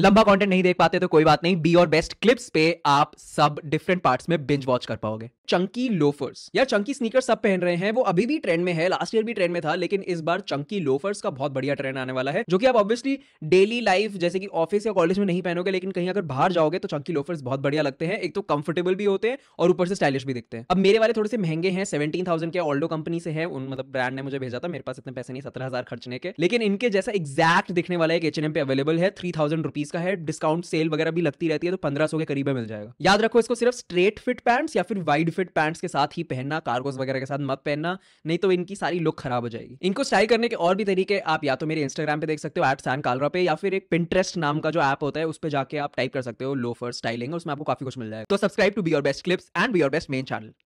लंबा कंटेंट नहीं देख पाते तो कोई बात नहीं बी और बेस्ट क्लिप्स पे आप सब डिफरेंट पार्ट्स में बिंज वॉच कर पाओगे चंकी लोफर्स यार चंकी स्नीकर सब पहन रहे हैं वो अभी भी ट्रेंड में है लास्ट ईयर भी ट्रेंड में था लेकिन इस बार चंकी लोफर्स का बहुत बढ़िया ट्रेंड आने वाला है जो कि आप ऑब्वियसली डेली लाइफ जैसे कि ऑफिस या कॉलेज में नहीं पहनोगे लेकिन कहीं अगर बाहर जाओगे तो चंकी लोफर्स बहुत बढ़िया लगते हैं एक तो कंफर्टेबल भी होते हैं और ऊपर से स्टाइलिश भी दिखते हैं अब मेरे वाले थोड़े से महंगे हैं सेवेंटीन थाउजेंड के ऑल्डो कंपनी से है उन मतलब ब्रांड ने मुझे भेजा था मेरे पास इतने पैसे नहीं सत्रह हजार खर्चने के लेकिन इनके जैसा एग्जैक्ट दिखने वाला एक एच H&M पे अवेलेबल है थ्री थाउजेंड रुपीज का है डिस्काउंट सेल वगैरह भी लगती रहती है तो पंद्रह के करीब मिल जाएगा याद रखो इसको सिर्फ स्ट्रेट फिट पैंट्स या फिर वाइड फिट पैंट्स के साथ ही पहनना कार्गोज वगैरह के साथ मत पहनना नहीं तो इनकी सारी लुक खराब हो जाएगी इनको स्टाइल करने के और भी तरीके आप या तो मेरे इंस्टाग्राम पे देख सकते हो एट सैन कालरा पे या फिर एक पिंट्रेस्ट नाम का जो ऐप होता है उस पर जाकर आप टाइप कर सकते हो लोफर स्टाइलिंग उसमें आपको काफी कुछ मिल जाएगा तो subscribe to be your best clips and be your best main channel